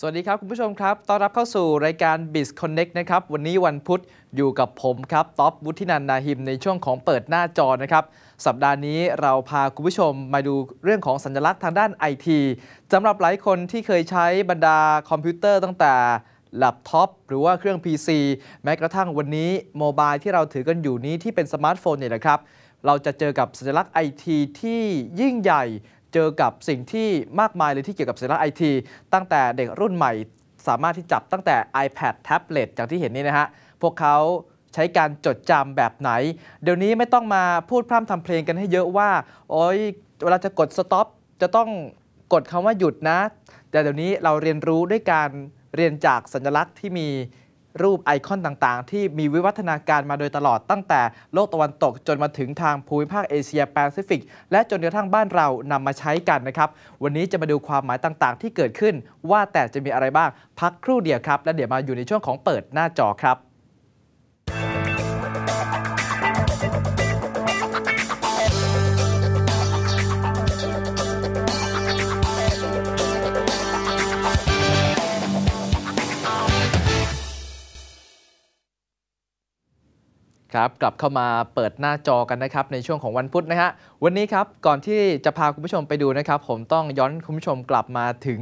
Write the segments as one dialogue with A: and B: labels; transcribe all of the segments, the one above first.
A: สวัสดีครับคุณผู้ชมครับต้อนรับเข้าสู่รายการ Biz Connect นะครับ วันนี้วันพุธอยู่กับผมครับท็อปวุฒินันนาหิมในช่วงของเปิดหน้าจอนะครับ สัปดาห์นี้เราพาคุณผู้ชมมาดูเรื่องของสัญลักษณ์ทางด้านไอทีสำหรับหลายคนที่เคยใช้บรรดาคอมพิวเตอร์ตั้งแต่แล็ปท็อปหรือว่าเครื่อง PC แม้กระทั่งวันนี้โมบายที่เราถือกันอยู่นี้ที่เป็นสมาร์ทโฟนเนี่ยนะครับเราจะเจอกับสัญลักษณ์ไอทีที่ยิ่งใหญ่เจอกับสิ่งที่มากมายเลยที่เกี่ยวกับศิลปะไอทีตั้งแต่เด็กรุ่นใหม่สามารถที่จับตั้งแต่ iPad แท็บเล็ตอย่างที่เห็นนี่นะฮะ พวกเขาใช้การจดจำแบบไหน เดี๋ยวนี้ไม่ต้องมาพูดพร่ำทำเพลงกันให้เยอะว่าโอ้ยเวลาจะกดสต็อปจะต้องกดคำว่าหยุดนะ แต่เดี๋ยวนี้เราเรียนรู้ด้วยการเรียนจากสัญลักษณ์ที่มีรูปไอคอนต่าง ๆ ที่มีวิวัฒนาการมาโดยตลอดตั้งแต่โลกตะวันตกจนมาถึงทางภูมิภาคเอเชียแปซิฟิก และจนกระทั่งบ้านเรานำมาใช้กันนะครับ วันนี้จะมาดูความหมายต่าง ๆ ที่เกิดขึ้น ว่าแต่จะมีอะไรบ้างพักครู่เดียวครับ และเดี๋ยวมาอยู่ในช่วงของเปิดหน้าจอครับครับกลับเข้ามาเปิดหน้าจอกันนะครับในช่วงของวันพุธนะฮะวันนี้ครับก่อนที่จะพาคุณผู้ชมไปดูนะครับผมต้องย้อนคุณผู้ชมกลับมาถึง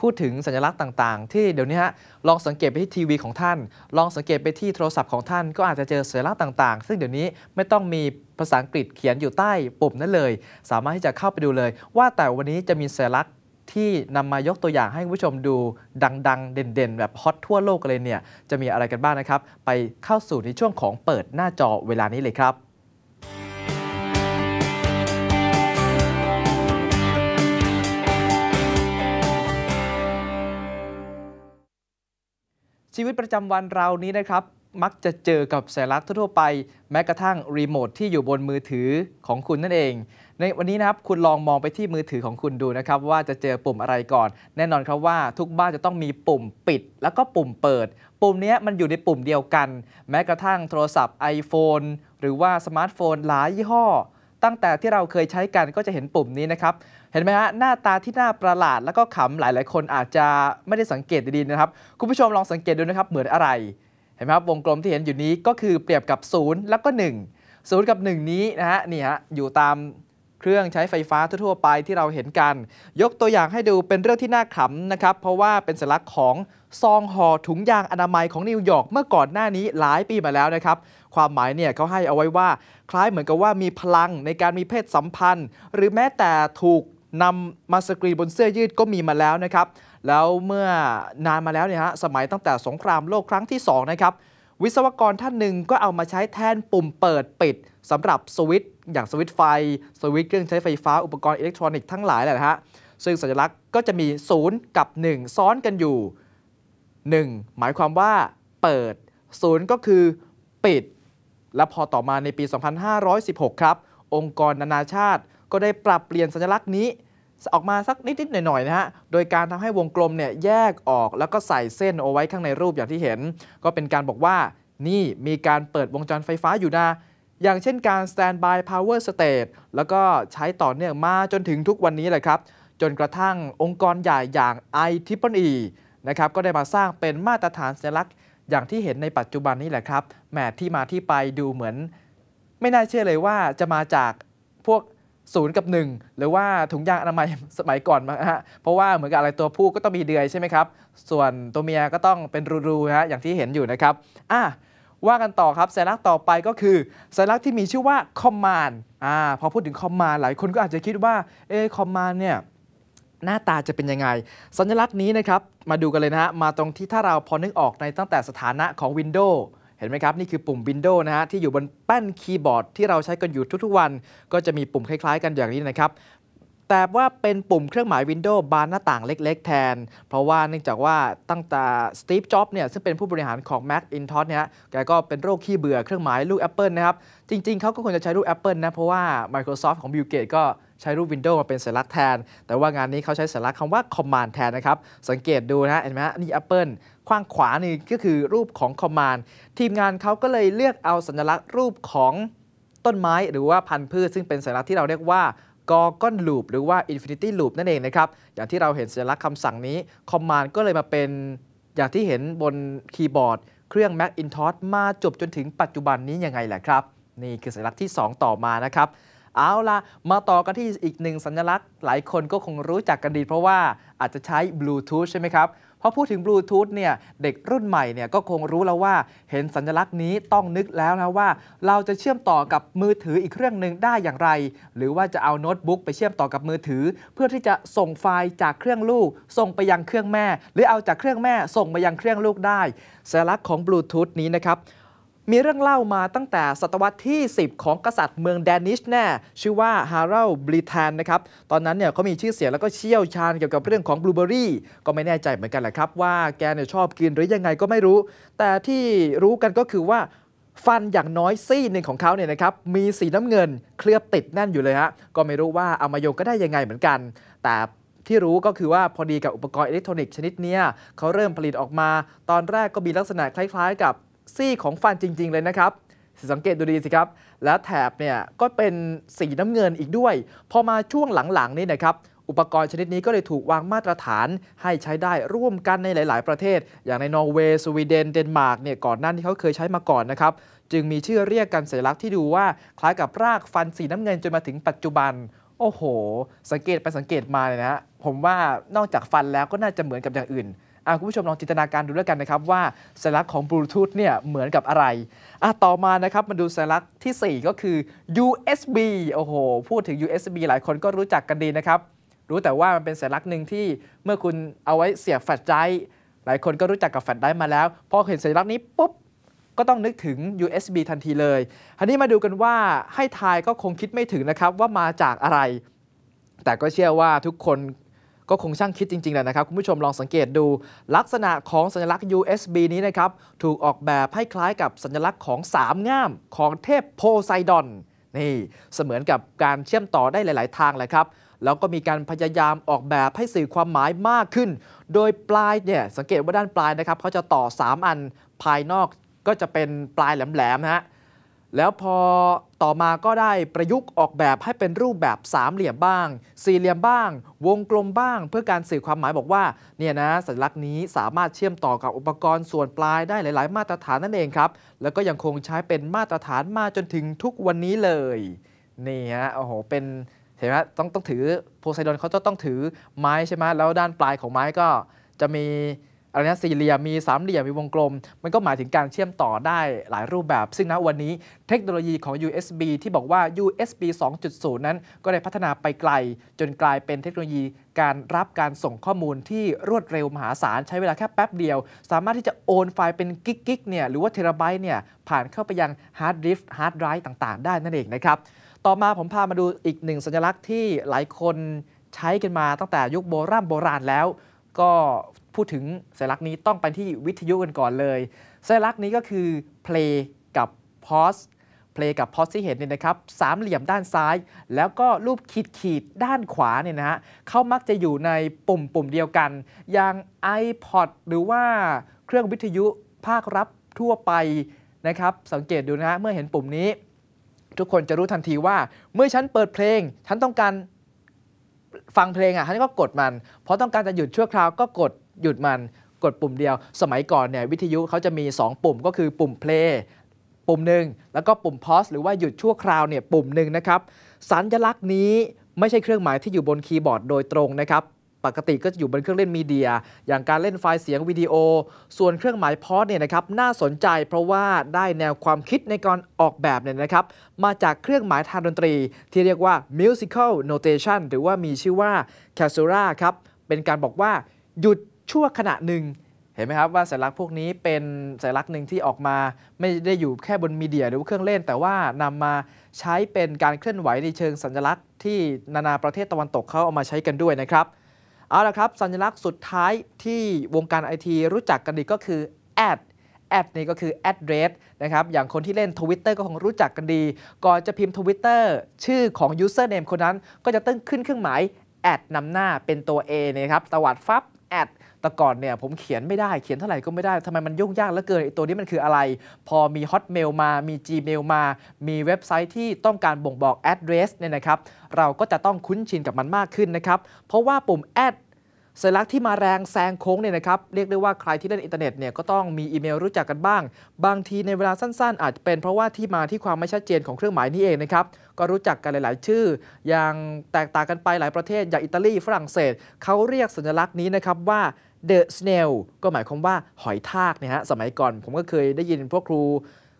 A: พูดถึงสัญลักษณ์ต่าง ๆ ที่เดี๋ยวนี้ฮะลองสังเกตไปที่ทีวีของท่าน ลองสังเกตไปที่โทรศัพท์ของท่านก็อาจจะเจอสัญลักษณ์ต่างๆ ซึ่งเดี๋ยวนี้ไม่ต้องมีภาษาอังกฤษเขียนอยู่ใต้ ปุ่มนั้นเลย สามารถที่จะเข้าไปดูเลย ว่าแต่วันนี้จะมีสัญลักษณที่นำมายกตัวอย่างให้คุณผู้ชมดูดังๆ เด่น ๆ แบบฮอตทั่วโลกเลยเนี่ย จะมีอะไรกันบ้างนะครับ ไปเข้าสู่ในช่วงของเปิดหน้าจอเวลานี้เลยครับ ชีวิตประจำวันเรานี้นะครับ มักจะเจอกับสัญลักษณ์ทั่วไป แม้กระทั่งรีโมทที่อยู่บนมือถือของคุณนั่นเองในวันนี้นะครับ คุณลองมองไปที่มือถือของคุณดูนะครับว่าจะเจอปุ่มอะไรก่อน แน่นอนครับว่า ทุกบ้านจะต้องมีปุ่มปิดแล้วก็ปุ่มเปิด ปุ่มนี้มันอยู่ในปุ่มเดียวกัน แม้กระทั่งโทรศัพท์ iPhone หรือว่าสมาร์ทโฟนหลายยี่ห้อ ตั้งแต่ที่เราเคยใช้กันก็จะเห็นปุ่มนี้นะครับ เห็นไหมฮะ หน้าตาที่น่าประหลาดแล้วก็ขำ หลายๆ คนอาจจะไม่ได้สังเกตดีๆนะครับ คุณผู้ชมลองสังเกตดูนะครับ เหมือนอะไร เห็นไหมครับวงกลมที่เห็นอยู่นี้ก็คือเปรียบกับ0แล้วก็ 1 0กับ1 นี้นะฮะนี่ฮะอยู่ตามเครื่องใช้ไฟฟ้าทั่วๆไปที่เราเห็นกัน ยกตัวอย่างให้ดูเป็นเรื่องที่น่าขำนะครับ เพราะว่าเป็นสัญลักษณ์ของ ซองห่อถุงยางอนามัยของนิวยอร์กเมื่อก่อนหน้านี้หลายปีมาแล้วนะครับ ความหมายเนี่ยเขาให้เอาไว้ว่าคล้ายเหมือนกับว่ามีพลังในการมีเพศสัมพันธ์ หรือแม้แต่ถูกนำมาสกรีบนเสื้อยืดก็มีมาแล้วนะครับ แล้วเมื่อนานมาแล้วเนี่ยฮะสมัยตั้งแต่สงครามโลกครั้งที่2นะครับวิศวกรท่านหนึ่งก็เอามาใช้แทนปุ่มเปิดปิดสำหรับสวิตช์อย่างสวิตไฟสวิตเครื่องใช้ไฟฟ้าอุปกรณ์อิเล็กทรอนิกส์ทั้งหลายแหละฮะซึ่งสัญลักษณ์ก็จะมี 0 กับ 1 ซ้อนกันอยู่ 1 หมายความว่าเปิด 0 ก็คือปิด และพอต่อมาในปี 2516 ครับ องค์กรนานาชาติก็ได้ปรับเปลี่ยนสัญลักษณ์นี้ ออกมาสักนิด ๆ หน่อย ๆ นะฮะ โดยการทำให้วงกลมเนี่ยแยกออกแล้วก็ใส่เส้นเอาไว้ข้างในรูปอย่างที่เห็น ก็เป็นการบอกว่านี่มีการเปิดวงจรไฟฟ้าอยู่นะอย่างเช่นการ standby power state แล้วก็ใช้ต่อเนื่องมาจนถึงทุกวันนี้แหละครับจนกระทั่งองค์กรใหญ่อย่าง IEEE นะครับก็ได้มาสร้างเป็นมาตรฐานสัญลักษณ์อย่างที่เห็นในปัจจุบันนี้แหละครับ แมทที่มาที่ไปดูเหมือน ไม่น่าเชื่อเลยว่าจะมาจากพวกศูนย์กับ 1 หรือว่าถุงยางอนามัยสมัยก่อนมาฮะเพราะว่าเหมือนกับอะไรตัวผู้ก็ต้องมีเดือยใช่ไหมครับ ส่วนตัวเมียก็ต้องเป็นรูๆฮะอย่างที่เห็นอยู่นะครับอ่ะว่ากันต่อครับสัญลักษณ์ต่อไปก็คือสัญลักษณ์ที่มีชื่อว่า command อ่าพอพูดถึง command หลายคนก็อาจจะคิดว่าเอ command เนี่ย หน้าตาจะเป็นยังไง สัญลักษณ์นี้นะครับมาดูกันเลยนะฮะมาตรงที่ถ้าเราพอนึกออกในตั้งแต่สถานะของ Windows เห็นไหมครับ นี่คือปุ่ม Windows นะฮะที่อยู่บนแป้นคีย์บอร์ดที่เราใช้กันอยู่ทุกๆวัน ก็จะมีปุ่มคล้ายๆ กันอย่างนี้นะครับแต่ว่าเป็นปุ่มเครื่องหมาย Windows บานหน้าต่างเล็กๆแทน เพราะว่าเนื่องจากว่าตั้งแต่สตีฟจ็อบเนี่ยซึ่งเป็นผู้บริหารของ Mac Intos เนี่ยแกก็เป็นโรคขี้เบื่อเครื่องหมายลูก Apple นะครับจริงๆเขาก็ควรจะใช้ลูก Apple นะเพราะว่า Microsoft ของ Bill Gates ก็ใช้รูป Windows มาเป็นสัญลักษณ์แทน แต่ว่างานนี้เขาใช้สัญลักษณ์คำว่า Command แทนนะครับ สังเกตดูนะเห็นไหมนี่ Apple ข้างขวานี่ก็คือรูปของ Command ทีมงานเขาก็เลยเลือกเอาสัญลักษณ์รูปของต้นไม้หรือว่าพันธุ์พืชซึ่งเป็นสัญลักษณ์ที่เราเรียกว่ากอก้อนลูปหรือว่า Infinity Loop นั่นเองนะครับ อย่างที่เราเห็นสัญลักษณ์คำสั่งนี้ Command ก็เลยมาเป็นอย่างที่เห็นบนคีย์บอร์ด เครื่อง Macintosh มาจบจนถึงปัจจุบันนี้ยังไงแหละครับ นี่คือสัญลักษณ์ที่ 2 ต่อมานะครับ เอาละมาต่อกันที่อีกหนึ่งสัญลักษณ์ หลายคนก็คงรู้จักกันดี เพราะว่าอาจจะใช้บลูทูธใช่ไหมครับพอพูดถึงบลูทูธเนี่ย เด็กรุ่นใหม่เนี่ย ก็คงรู้แล้วว่าเห็นสัญลักษณ์นี้ต้องนึกแล้วนะว่า เราจะเชื่อมต่อกับมือถืออีกเครื่องหนึ่งได้อย่างไร หรือว่าจะเอาโน้ตบุ๊กไปเชื่อมต่อกับมือถือ เพื่อที่จะส่งไฟล์จากเครื่องลูก ส่งไปยังเครื่องแม่ หรือเอาจากเครื่องแม่ส่งไปยังเครื่องลูกได้สัญลักษณ์ของบลูทูธนี้นะครับมีเรื่องเล่ามาตั้งแต่ศตวรรษที่ 10 ของกษัตริย์เมืองแดนิชแน่ ชื่อว่าฮาร์เรลบริแทนนะครับตอนนั้นเนี่ยเขามีชื่อเสียง แล้วก็เชี่ยวชาญเกี่ยวกับเรื่องของบลูเบอรี่ก็ไม่แน่ใจเหมือนกันแหละครับว่าแกเนี่ยชอบกินหรือยังไงก็ไม่รู้ แต่ที่รู้กันก็คือว่าฟันอย่างน้อยซี่หนึ่งของเขาเนี่ยนะครับ มีสีน้ำเงินเคลือบติดแน่นอยู่เลยฮะก็ไม่รู้ว่าเอามาโยงก็ได้ยังไงเหมือนกัน แต่ที่รู้ก็คือว่าพอดีกับอุปกรณ์อิเล็กทรอนิกส์ชนิดนี้เขาเริ่มผลิตออกมา ตอนแรกก็มีลักษณะคล้ายๆ กับซี่ของฟันจริง ๆเลยนะครับ สังเกตดูดีสิครับ และแถบเนี่ยก็เป็นสีน้ำเงินอีกด้วย พอมาช่วงหลังๆนี่นะครับ อุปกรณ์ชนิดนี้ก็เลยถูกวางมาตรฐานให้ใช้ได้ร่วมกันในหลาย ๆ ประเทศ อย่างในนอร์เวย์ สวีเดน เดนมาร์กเนี่ย ก่อนหน้านี้เขาเคยใช้มาก่อนนะครับ จึงมีชื่อเรียกกันสัญลักษณ์ที่ดูว่า คล้ายกับรากฟันสีน้ำเงินจนมาถึงปัจจุบัน โอ้โห สังเกตไปสังเกตมาเลยนะผมว่านอกจากฟันแล้วก็น่าจะเหมือนกับอย่างอื่นคุณผู้ชมลองจินตนาการดูแล้วกันนะครับว่า สัญลักษณ์ของบลูทูธเนี่ยเหมือนกับอะไรอ่ะต่อมานะครับมาดูสัญลักษณ์ที่ 4 ก็คือ USB โอ้โห พูดถึง USB หลายคนก็รู้จักกันดีนะครับ รู้แต่ว่ามันเป็นสัญลักษณ์หนึ่งที่เมื่อคุณเอาไว้เสียบแฟลชไดร์หลายคนก็รู้จักกับแฟลชไดร์มาแล้วพอเห็นสัญลักษณ์นี้ปุ๊บ ก็ต้องนึกถึง USB ทันทีเลยทีนี้มาดูกันว่าให้ทายก็คงคิดไม่ถึงนะครับว่ามาจากอะไร แต่ก็เชื่อว่าทุกคนก็คงช่างคิดจริงๆแหละนะครับคุณผู้ชมลองสังเกตดูลักษณะของสัญลักษณ์ USB นี้นะครับถูกออกแบบให้คล้ายกับสัญลักษณ์ของสามง่าม ของเทพโพไซดอนนี่เสมือนกับการเชื่อมต่อได้หลายๆทางเลยครับแล้วก็มีการพยายามออกแบบให้สื่อความหมายมากขึ้น โดยปลายเนี่ยสังเกตว่าด้านปลายนะครับเขาจะต่อ 3 อันภายนอกก็จะเป็นปลายแหลมๆนะฮะแล้วพอต่อมาก็ได้ประยุกต์ออกแบบให้เป็นรูปแบบสามเหลี่ยมบ้าง สี่เหลี่ยมบ้าง วงกลมบ้าง เพื่อการสื่อความหมายบอกว่า เนี่ยนะสัญลักษณ์นี้สามารถเชื่อมต่อกับอุปกรณ์ส่วนปลายได้หลายๆ มาตรฐานนั่นเองครับ แล้วก็ยังคงใช้เป็นมาตรฐานมาจนถึงทุกวันนี้เลยนี่ฮะโอ้โหเป็นเห็นไหมต้องต้องถือโพไซดอนเขาจะต้องถือไม้ใช่ไหมแล้วด้านปลายของไม้ก็ จะมีอะไรนะสี่เหลี่ยม มีสามเหลี่ยมมีวงกลม มันก็หมายถึงการเชื่อมต่อได้หลายรูปแบบ ซึ่งณวันนี้เทคโนโลยีของ USB ที่บอกว่า USB 2.0 นั้นก็ได้พัฒนาไปไกล จนกลายเป็นเทคโนโลยีการรับการส่งข้อมูลที่รวดเร็วมหาศาลใช้เวลาแค่แป๊บเดียว สามารถที่จะโอนไฟล์เป็นกิกกิกเนี่ยหรือว่าเทราไบต์เนี่ยผ่านเข้าไปยังฮาร์ดดิสก์ฮาร์ดไดรฟ์ต่าง ๆได้นั่นเองนะครับต่อมาผมพามาดูอีกหนึ่งสัญลักษณ์ที่หลายคนใช้กันมาตั้งแต่ยุคโบราณโบราณแล้ว ก็พูดถึงสัญลักษณ์นี้ต้องไปที่วิทยุกันก่อนเลย สัญลักษณ์นี้ก็คือเพลงกับพอยส์เพลงกับพอสที่เห็นเนี่ยนะครับ สามเหลี่ยมด้านซ้าย แล้วก็รูปขีดขีดด้านขวาเนี่ยนะฮะเขามักจะอยู่ในปุ่มปุ่มเดียวกัน อย่าง iPod หรือว่าเครื่องวิทยุภาครับทั่วไปนะครับสังเกตดูนะฮะเมื่อเห็นปุ่มนี้ ทุกคนจะรู้ทันทีว่า เมื่อฉันเปิดเพลงฉันต้องการฟังเพลงอ่ะฉันก็กดมันเพราะต้องการจะหยุดชั่วคราว ก็กดหยุดมันกดปุ่มเดียวสมัยก่อนเนี่ยวิทยุเขาจะมี 2 ปุ่มก็คือปุ่มเพลงปุ่มหนึ่ง แล้วก็ปุ่มพอสหรือว่าหยุดชั่วคราวเนี่ยปุ่มหนึ่งนะครับ สัญลักษณ์นี้ไม่ใช่เครื่องหมายที่อยู่บนคีย์บอร์ดโดยตรงนะครับ ปกติก็จะอยู่บนเครื่องเล่นมีเดีย อย่างการเล่นไฟล์เสียงวิดีโอ ส่วนเครื่องหมายพอสเนี่ยนะครับน่าสนใจเพราะว่าได้แนวความคิดในการออกแบบเนี่ยนะครับมาจากเครื่องหมายทางดนตรีที่เรียกว่า musical notation หรือว่ามีชื่อว่า c a s u r a ครับเป็นการบอกว่าหยุดชั่วขณะหนึ่งเห็นไหมครับ ว่าสัญลักษณ์พวกนี้เป็นสัญลักษณ์หนึ่งที่ออกมาไม่ได้อยู่แค่บนมีเดียหรือเครื่องเล่น แต่ว่านำมาใช้เป็นการเคลื่อนไหวในเชิงสัญลักษณ์ที่นานาประเทศตะวันตกเขาเอามาใช้กันด้วยนะครับเอาละครับ สัญลักษณ์สุดท้ายที่วงการไอทีรู้จักกันดีก็คือดแอดนี่ก็คือ address นะครับอย่างคนที่เล่น Twitter ก็คงรู้จักกันดีก่อนจะพิมพ์ Twitter ชื่อของ username คนนั้น ก็จะตึ้งขึ้นเครื่องหมาย ad นำหน้าเป็นตัว A นะครับตวัดฟับแอด แต่ก่อนเนี่ยผมเขียนไม่ได้ เขียนเท่าไหร่ก็ไม่ได้ ทำไมมันยุ่งยากเหลือเกินไอตัวนี้มันคืออะไร พอมี Hotmail มา มี Gmail มา มีเว็บไซต์ที่ต้องการบ่งบอก address เนี่ยนะครับ เราก็จะต้องคุ้นชินกับมันมากขึ้นนะครับ เพราะว่าปุ่ม add สัญลักษณ์ที่มาแรงแซงโค้งเนี่ยนะครับเรียกได้ว่าใครที่เล่นอินเทอร์เน็ตเนี่ยก็ต้องมีอีเมลรู้จักกันบ้าง บางทีในเวลาสั้นๆ อาจเป็นเพราะว่าที่มาที่ความไม่ชัดเจนของเครื่องหมายนี้เองนะครับก็รู้จักกันหลายๆชื่ออย่างแตกต่างกันไปหลายประเทศอย่างอิตาลีฝรั่งเศสเขาเรียกสัญลักษณ์นี้นะครับว่า the snail ก็หมายความว่าหอยทากนะฮะสมัยก่อนผมก็เคยได้ยินพวกครู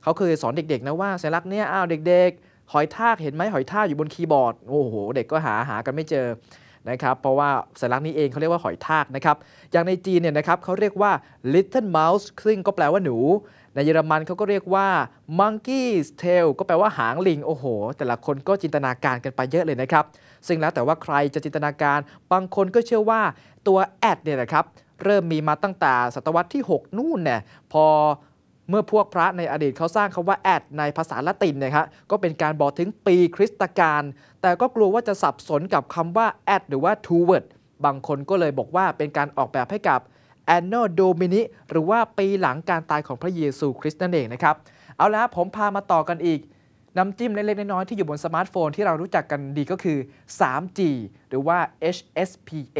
A: เขาเคยสอนเด็กๆนะว่าสัญลักษณ์เนี่ยอ้าวเด็ก ๆ หอยทากเห็นไหมหอยทากอยู่บนคีย์บอร์ด โอ้โหเด็กก็หาหากันไม่เจอนะครับ เพราะว่าสัญลักษณ์นี้เองเขาเรียกว่าหอยทากนะครับ อย่างในจีนเนี่ยนะครับเขาเรียกว่า little mouse ซึ่งก็แปลว่าหนู ในเยอรมันเขาก็เรียกว่า m o n k e y tail ก็แปลว่าหางลิง โอ้โห แต่ละคนก็จินตนาการกันไปเยอะเลยนะครับ ซึ่งแล้วแต่ว่าใครจะจินตนาการ บางคนก็เชื่อว่าตัวแอดเนี่ยนะครับเริ่มมีมาตั้งแต่ ศตวรรษที่ 6 นู่นเนี่ยพอเมื่อพวกพระในอดีตเขาสร้างคำว่าแอดในภาษาละตินนะครับก็เป็นการบอกถึงปีคริสตกาลแต่ก็กลัวว่าจะสับสนกับคำว่าแอดหรือว่าทูเวิร์ดบางคนก็เลยบอกว่าเป็นการออกแบบให้กับแอน n o โดมินิหรือว่าปีหลังการตายของพระเยซูคริสต์นั่นเองนะครับ เอาละผมพามาต่อกันอีก น้ำจิ้มเล็กๆน้อยๆที่อยู่บนสมาร์ทโฟนที่เรารู้จักกันดีก็คือ 3G หรือว่า HSPA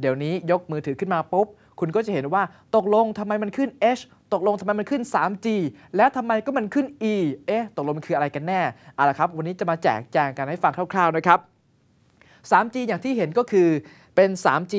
A: เดี๋ยวนี้ยกมือถือขึ้นมาปุ๊บคุณก็จะเห็นว่าตกลงทำไมมันขึ้น H ตกลงทำไมมันขึ้น 3G แล้วทำไมก็มันขึ้น E เอ๊ะตกลงมันคืออะไรกันแน่อะไรครับ วันนี้จะมาแจกแจงกันให้ฟังคร่าว ๆ นะครับ 3G อย่างที่เห็นก็คือเป็น 3G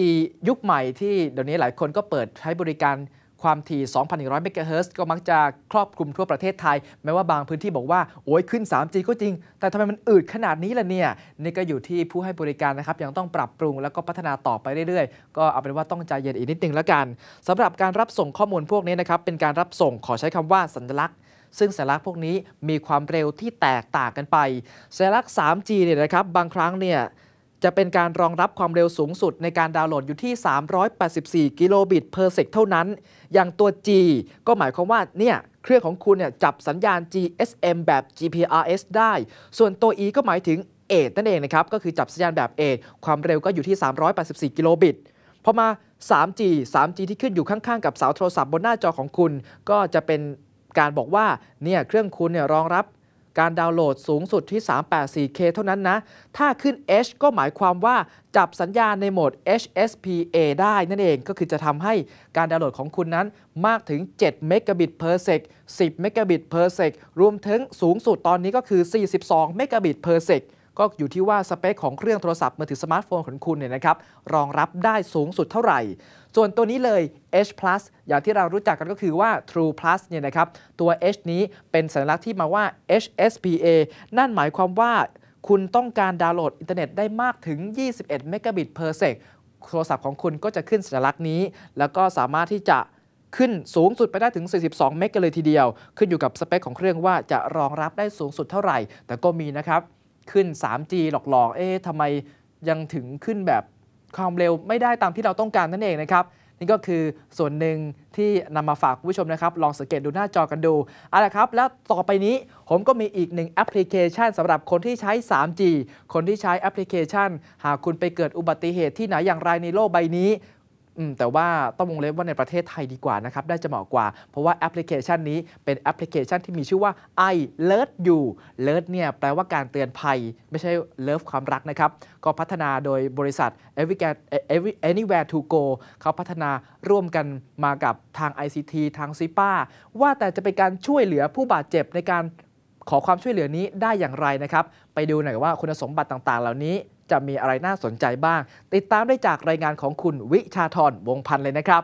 A: ยุคใหม่ที่ เดี๋ยวนี้หลายคนก็เปิดใช้บริการความถี่ 2,100 เมกะเฮิร์ก็มักจะครอบคลุมทั่วประเทศไทย แม้ว่าบางพื้นที่บอกว่า โอ้ยขึ้น 3G ก็จริง แต่ทำไมมันอืดขนาดนี้ล่ะเนี่ย นี่ก็อยู่ที่ผู้ให้บริการนะครับ ยังต้องปรับปรุงแล้วก็พัฒนาต่อไปเรื่อยๆ ก็เอาเป็นว่าต้องใจเย็นอีกนิดนึงแล้วกัน สำหรับการรับส่งข้อมูลพวกนี้นะครับ เป็นการรับส่งขอใช้คำว่าสัญลักษณ์ ซึ่งสัญลักษณ์พวกนี้มีความเร็วที่แตกต่างกันไป สัญลักษณ์ 3G เนี่ยนะครับ บางครั้งเนี่ยจะเป็นการรองรับความเร็วสูงสุดในการดาวน์โหลดอยู่ที่ 384 กิโลบิตเพอร์เซก เท่านั้น อย่างตัว G ก็หมายความว่า เนี่ย เครื่องของคุณเนี่ยจับสัญญาณ GSM แบบ GPRS ได้ ส่วนตัว E ก็หมายถึง8นั่นเองนะครับ ก็คือจับสัญญาณแบบ8ความเร็วก็อยู่ที่ 384 กิโลบิต พอมา 3G 3G ที่ขึ้นอยู่ข้างๆ กับเสาโทรศัพท์บนหน้าจอของคุณ ก็จะเป็นการบอกว่า เนี่ย เครื่องคุณเนี่ยรองรับการดาวน์โหลดสูงสุดที่ 384K เท่านั้นนะ ถ้าขึ้น H ก็หมายความว่าจับสัญญาณในโหมด HSPA ได้นั่นเอง ก็คือจะทำให้การดาวน์โหลดของคุณนั้นมากถึง7เมกะบิต per sec 10เมกะบิต per sec รวมถึงสูงสุดตอนนี้ก็คือ 42เมกะบิต per sec ก็อยู่ที่ว่าสเปคของเครื่องโทรศัพท์มือถือสมาร์ทโฟนของคุณเนี่ยนะครับ รองรับได้สูงสุดเท่าไหร่ส่วนตัวนี้เลย H+ อย่างที่เรารู้จักกันก็คือว่า True Plus เนี่ยนะครับ ตัว H นี้เป็นสัญลักษณ์ที่มาว่า HSPA นั่นหมายความว่าคุณต้องการดาวน์โหลดอินเทอร์เน็ตได้มากถึง 21 m b per sec โทรศัพท์ของคุณก็จะขึ้นสัญลักษณ์นี้ แล้วก็สามารถที่จะขึ้นสูงสุดไปได้ถึง 42 เมกกเลยทีเดียว ขึ้นอยู่กับสเปคของเครื่องว่าจะรองรับได้สูงสุดเท่าไหร่ แต่ก็มีนะครับ ขึ้น 3G หลอกๆ เอ๊ะทำไมยังถึงขึ้นแบบความเร็วไม่ได้ตามที่เราต้องการนั่นเองนะครับ นี่ก็คือส่วนหนึ่งที่นำมาฝากคุณผู้ชมนะครับ ลองสังเกตดูหน้าจอกันดูเอาละครับ แล้วต่อไปนี้ผมก็มีอีกหนึ่งแอปพลิเคชันสำหรับคนที่ใช้ 3G คนที่ใช้แอปพลิเคชัน หากคุณไปเกิดอุบัติเหตุที่ไหนอย่างไรในโลกใบนี้แต่ว่าต้องวงเล็บว่าในประเทศไทยดีกว่านะครับได้จะเหมาะกว่า เพราะว่าแอปพลิเคชันนี้เป็นแอปพลิเคชันที่มีชื่อว่า i l e r t you l e r t เนี่ยแปลว่าการเตือนภัยไม่ใช่ Love ความรักนะครับก็พัฒนาโดยบริษัท e v Anywhere to go เขาพัฒนาร่วมกันมากับทาง ICT ทางซิป้าว่าแต่จะเป็นการช่วยเหลือผู้บาดเจ็บในการขอความช่วยเหลือนี้ได้อย่างไรนะครับไปดูหน่อยว่าคุณสมบัติต่างๆ เหล่านี้จะมีอะไรน่าสนใจบ้าง ติดตามได้จากรายงานของคุณวิชาธรวงพันธ์เลยนะครับ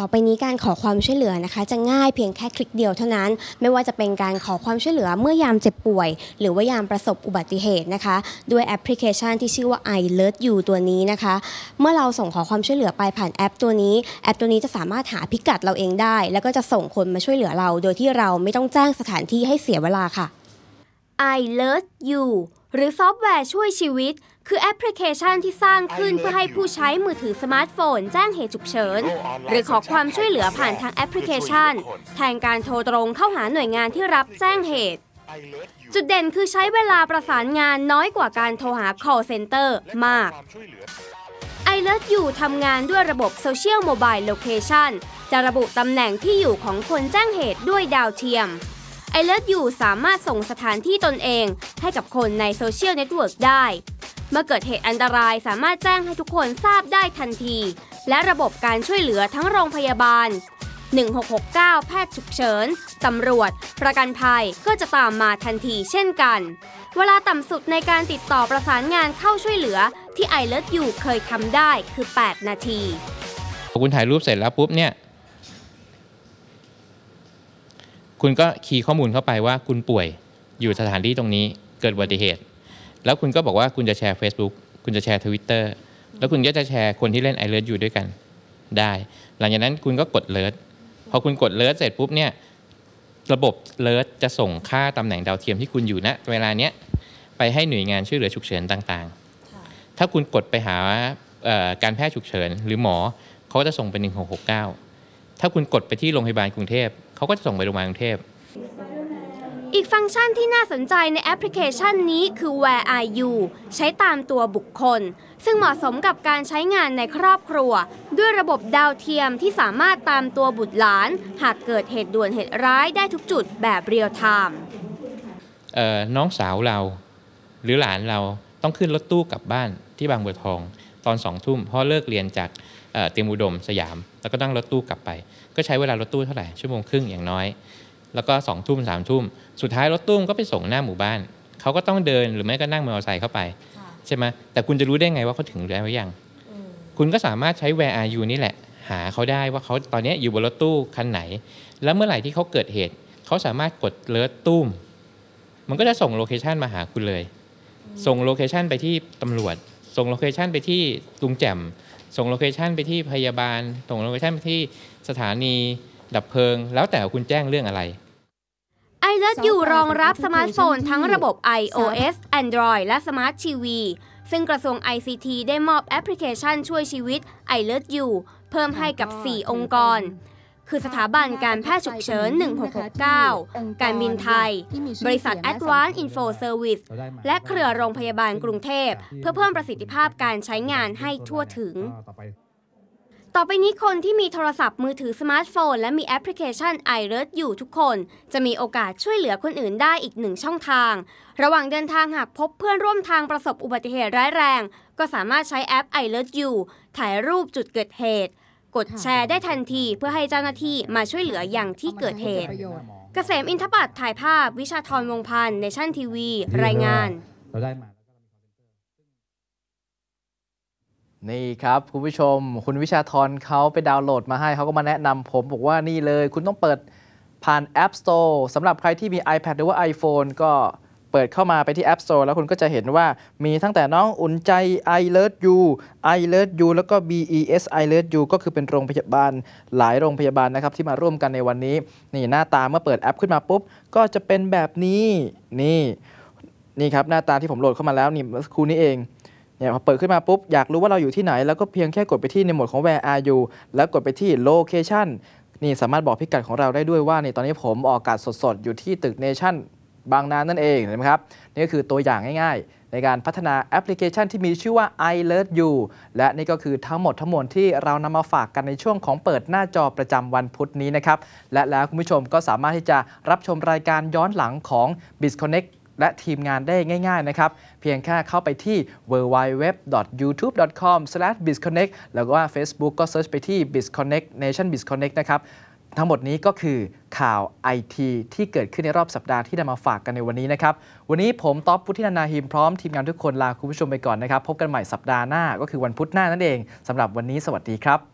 B: ต่อไปนี้การขอความช่วยเหลือนะคะจะง่ายเพียงแค่คลิกเดียวเท่านั้น ไม่ว่าจะเป็นการขอความช่วยเหลือเมื่อยามเจ็บป่วย หรือว่ายามประสบอุบัติเหตุนะคะด้วยแอปพลิเคชันที่ชื่อว่า i l e r t you ตัวนี้นะคะเมื่อเราส่งขอความช่วยเหลือไปผ่านแอปตัวนี้แอปตัวนี้จะสามารถหาพิกัดเราเองได้ แล้วก็จะส่งคนมาช่วยเหลือเรา โดยที่เราไม่ต้องแจ้งสถานที่ให้เสียเวลาค่ะ i l e r t you หรือซอฟต์แวร์ช่วยชีวิต คือแอปพลิเคชันที่สร้างขึ้นเพื่อให้ผู้ใช้มือถือสมาร์ทโฟน แจ้งเหตุฉุกเฉิน หรือขอความช่วยเหลือผ่านทางแอปพลิเคชัน แทนการโทรตรงเข้าหาหน่วยงานที่รับแจ้งเหตุ จุดเด่นคือใช้เวลาประสานงานน้อยกว่าการโทรหา call center มาก i l e t You ทำงานด้วยระบบ Social Mobile Location จะระบุตำแหน่งที่อยู่ของคนแจ้งเหตุด้วยดาวเทียม I Love You สามารถส่งสถานที่ตนเอง ให้กับคนในโซเชียลเน็ตเวิร์กได้ เมื่อเกิดเหตุอันตรายสามารถแจ้งให้ทุกคนทราบได้ทันที และระบบการช่วยเหลือทั้งโรงพยาบาล 1669 แพทย์ฉุกเฉิน ตำรวจ ประกันภัยก็จะตามมาทันทีเช่นกัน เวลาต่ำสุดในการติดต่อประสานงานเข้าช่วยเหลือ ที่ I Love You เคยทำได้คือ 8 นาที
C: คุณถ่ายรูปเสร็จแล้วปุ๊บเนี่ยคุณก็คีย์ข้อมูลเข้าไปว่าคุณป่วยอยู่สถานที่ตรงนี้เกิดอุบัติเหตุ แล้วคุณก็บอกว่าคุณจะแชร์ Facebook คุณจะแชร์ Twitter แล้วคุณก็จะแชร์คนที่เล่นไอเลิร์อยู่ด้วยกัน ได้ หลังจากนั้นคุณก็กดเลิร์พอคุณกดเลิร์เสร็จปุ๊บเนี่ยระบบเลิร์จะส่งค่าตำแหน่งดาวเทียมที่คุณอยู่ณนะเวลาเนี้ยไปให้หน่วยงานช่วยเหลือฉุกเฉินต่างๆถ้าคุณกดไปหาการแพทย์ฉุกเฉินหรือหมอเขาจะส่งเป็น 1669 ถ้าคุณกดไปที่โรงพยาบาลกรุงเทพขาก็จะส่งไปโรงพยาบาลกรุงเทพ
B: อีกฟังก์ชันที่น่าสนใจในแอปพลิเคชันนี้คือ Where Are You ใช้ตามตัวบุคคล ซึ่งเหมาะสมกับการใช้งานในครอบครัว ด้วยระบบดาวเทียมที่สามารถตามตัวบุตรหลาน หากเกิดเหตุด่วนเหตุร้ายได้ทุกจุดแบบเรียลไทม์
C: น้องสาวเราหรือหลานเราต้องขึ้นรถตู้กลับบ้านที่บางบัวทองตอนสองทุ่มพ่อเลิกเรียนจากเตรียมอุดมสยามแล้วก็นั่งรถตู้กลับไป ก็ใช้เวลารถตู้เท่าไหร่ ชั่วโมงครึ่งอย่างน้อย แล้วก็สองทุ่มสามทุ่ม สุดท้ายรถตู้ก็ไปส่งหน้าหมู่บ้าน เขาก็ต้องเดินหรือไม่ก็นั่งมอเตอร์ไซค์เข้าไป ใช่ไหมแต่คุณจะรู้ได้ไงว่าเขาถึงแล้วหรือยังคุณก็สามารถใช้ w ว e ์อ a r ู you นี่แหละ หาเขาได้ว่าเขาตอนนี้อยู่บนรถตู้คันไหน แล้วเมื่อไหร่ที่เขาเกิดเหตุเขาสามารถกดเลิศตุ้มมันก็จะส่งโลเคชันมาหาคุณเลยส่งโลเคชันไปที่ตำรวจส่งโลเคชันไปที่ลุงแจ่มส่งโลเคชันไปที่พยาบาล ส่งโลเคชันไปที่สถานี ดับเพลิง แล้วแต่คุณแจ้งเรื่องอะไร
B: i l o t อยู่รองรับสมาร์ทโฟนทั้งระบบ iOS Android และสมาร์ททีวี ซึ่งกระทรวง ICT ได้มอบแอปพลิเคชันช่วยชีวิต i l o t อยู่เพิ่มให้กับ 4 องค์กรคือสถาบันการแพทย์ฉุกเฉิน 1669 การบินไทย บริษัท Advanced Info Service และเครือโรงพยาบาลกรุงเทพ เพื่อเพิ่มประสิทธิภาพการใช้งานให้ทั่วถึง ต่อไปนี้คนที่มีโทรศัพท์มือถือสมาร์ทโฟน และมีแอปพลิเคชัน i r e อยู่ทุกคน จะมีโอกาสช่วยเหลือคนอื่นได้อีกหนึ่งช่องทาง ระหว่างเดินทางหากพบเพื่อนร่วมทางประสบอุบัติเหตุร้ายแรง ก็สามารถใช้แอป i r e อยู่ถ่ายรูปจุดเกิดเหตุกดแชร์ได้ทันทีเพื่อให้เจ้าหน้าที่มาช่วยเหลืออย่างที่เกิดเหตุเกษมอินทปัตถ่ายภาพวิชาทรวงพันธ์ในชั่นทีวีรายงาน
A: เราได้มานี่ครับ คุณผู้ชม คุณวิชาธรเขาไปดาวน์โหลดมาให้เขาก็มาแนะนำผมบอกว่านี่เลย คุณต้องเปิดผ่าน App Store สำหรับใครที่มี iPad หรือว่า iPhone ก็เปิดเข้ามาไปที่ App Store แล้วคุณก็จะเห็นว่ามีตั้งแต่น้องอุ่นใจ I Love You I Love You แล้วก็ BES I Love You ก็คือเป็นโรงพยาบาลหลายโรงพยาบาลนะครับที่มาร่วมกันในวันนี้ นี่หน้าตาเมื่อเปิดแอป ขึ้นมาปุ๊บ ก็จะเป็นแบบนี้ นี่นี่ครับ หน้าตาที่ผมโหลดเข้ามาแล้วนี่คููนี้เองเนี่ยพอเปิดขึ้นมาปุ๊บอยากรู้ว่าเราอยู่ที่ไหน แล้วก็เพียงแค่กดไปที่ในหมวดของ where are you แล้วกดไปที่ location นี่สามารถบอกพิกัดของเราได้ด้วยว่าในตอนนี้ผมออกอากาศสดๆอยู่ที่ตึกเนชั่นบางนานนั่นเองนะครับนี่ก็คือตัวอย่างง่ายๆ ในการพัฒนาแอปพลิเคชันที่มีชื่อว่า i l e a r You และนี่ก็คือทั้งหมดทั้งมวลที่เรานำมาฝากกันในช่วงของเปิดหน้าจอประจำวันพุธนี้นะครับและแล้วคุณผู้ชมก็สามารถที่จะรับชมรายการย้อนหลังของ b i z Connect และทีมงานได้ง่ายๆนะครับเพียงแค่เข้าไปที่ www.youtube.com/bizconnect แล้วก็ Facebook ก็เซิร์ชไปที่ bizconnect nation bizconnect นะครับทั้งหมดนี้ก็คือข่าวไอทีที่เกิดขึ้นในรอบสัปดาห์ที่นำมาฝากกันในวันนี้นะครับ วันนี้ผมต๊อปพุทธินานนาหิมพร้อมทีมงานทุกคนลาคุณผู้ชมไปก่อนนะครับ พบกันใหม่สัปดาห์หน้าก็คือวันพุธหน้านั่นเองสำหรับวันนี้สวัสดีครับ